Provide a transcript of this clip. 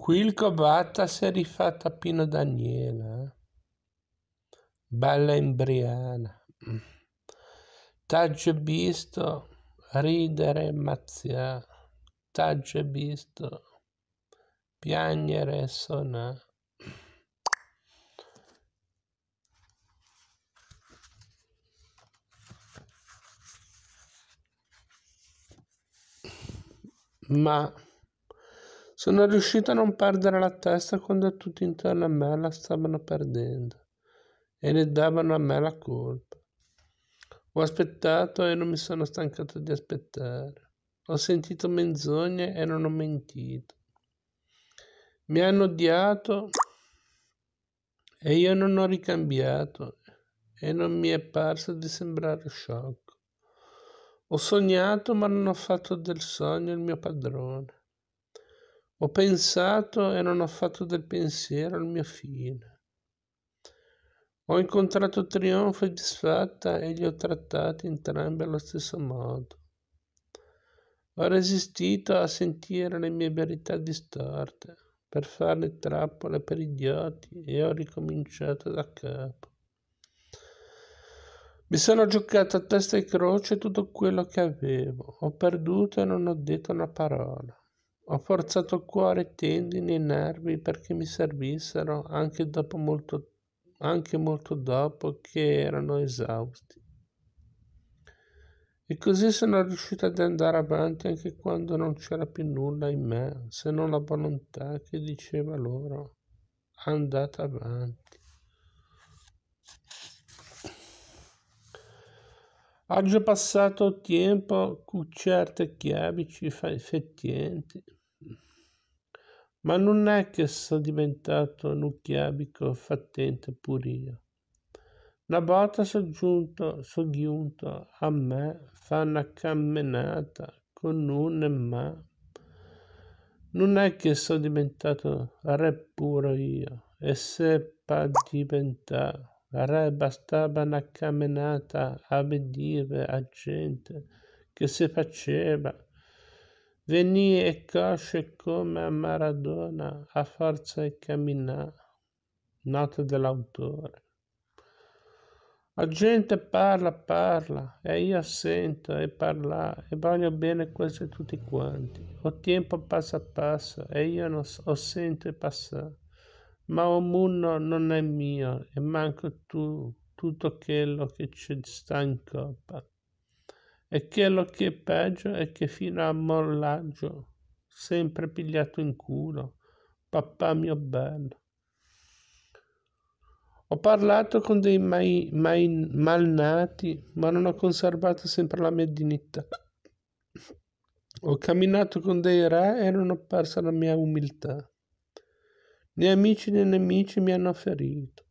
Quilco Batta si è rifatta Pino Daniela. Eh? Bella embriana. Taggio visto, ridere, mazzia. Taggio visto, piangere, sonà. Ma sono riuscito a non perdere la testa quando tutti intorno a me la stavano perdendo e ne davano a me la colpa. Ho aspettato e non mi sono stancato di aspettare. Ho sentito menzogne e non ho mentito. Mi hanno odiato e io non ho ricambiato e non mi è parso di sembrare sciocco. Ho sognato ma non ho fatto del sogno il mio padrone. Ho pensato e non ho fatto del pensiero al mio fine. Ho incontrato trionfo e disfatta e li ho trattati entrambi allo stesso modo. Ho resistito a sentire le mie verità distorte per fare trappole per idioti e ho ricominciato da capo. Mi sono giocato a testa e croce tutto quello che avevo, ho perduto e non ho detto una parola. Ho forzato cuore, tendini e nervi perché mi servissero anche, dopo molto, anche molto dopo che erano esausti. E così sono riuscito ad andare avanti anche quando non c'era più nulla in me, se non la volontà che diceva loro andate avanti. Oggi ho passato tempo con certe chiavi fettienti ma non è che sono diventato nucchiabico fattente pur io. Una volta soggiunto, soggiunto a me fa una camminata con un e ma. Non è che sono diventato re puro io, e se pa diventare re bastava una camminata a vedere a gente che si faceva Venì e cresce come Maradona a forza di camminare. Nota dell'autore. La gente parla, parla, e io sento e parla, e voglio bene quasi tutti quanti. O tempo passa passa, e io non ho sento e passa. Ma o mondo non è mio, e manco tu, tutto quello che ci sta in coppa. E che lo che è peggio è che fino a mollaggio, sempre pigliato in culo, papà mio bello. Ho parlato con dei mai, mai malnati, ma non ho conservato sempre la mia dignità. Ho camminato con dei re e non ho perso la mia umiltà. Né amici né nemici mi hanno ferito.